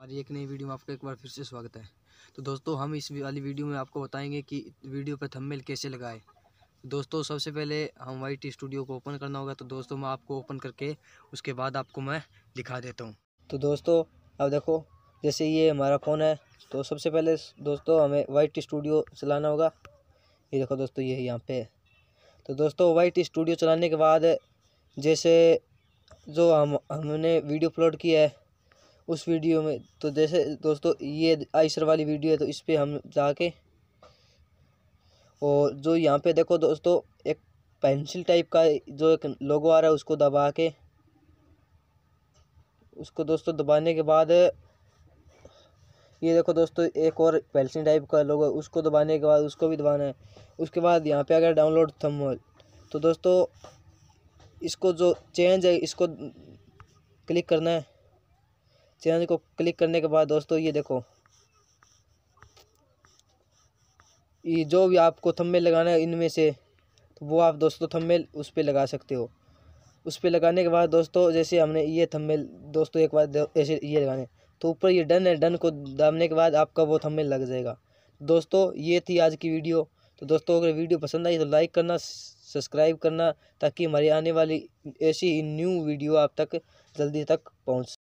हमारी एक नई वीडियो में आपका एक बार फिर से स्वागत है तो दोस्तों हम इस वाली वीडियो में आपको बताएंगे कि वीडियो पर थंबनेल कैसे लगाएं तो दोस्तों सबसे पहले हम वाइट स्टूडियो को ओपन करना होगा तो दोस्तों मैं आपको ओपन करके उसके बाद आपको मैं दिखा देता हूँ तो दोस्तों अब देखो जैसे ये हमारा फ़ोन है तो सबसे पहले दोस्तों हमें वाइट स्टूडियो चलाना होगा ये देखो दोस्तों ये यहाँ पे तो दोस्तों वाइट स्टूडियो चलाने के बाद जैसे जो हम हमने वीडियो अपलोड किया है उस वीडियो में तो जैसे दोस्तों ये आइसर वाली वीडियो है तो इस पर हम जाके और जो यहाँ पे देखो दोस्तों एक पेंसिल टाइप का जो एक लोगो आ रहा है उसको दबा के उसको दोस्तों दबाने के बाद ये देखो दोस्तों एक और पेंसिल टाइप का लोगो उसको दबाने के बाद उसको भी दबाना है उसके बाद यहाँ पे अगर डाउनलोड थंबनेल तो दोस्तों इसको जो चेंज है इसको क्लिक करना है चैनल को क्लिक करने के बाद दोस्तों ये देखो ये जो भी आपको थंबनेल लगाना है इनमें से तो वो आप दोस्तों थंबनेल उस पर लगा सकते हो उस पर लगाने के बाद दोस्तों जैसे हमने ये थंबनेल दोस्तों एक बार ऐसे ये लगाने तो ऊपर ये डन है डन को दामने के बाद आपका वो थंबनेल लग जाएगा दोस्तों ये थी आज की वीडियो तो दोस्तों अगर वीडियो पसंद आई तो लाइक करना सब्सक्राइब करना ताकि हमारी आने वाली ऐसी न्यू वीडियो आप तक जल्दी तक पहुँच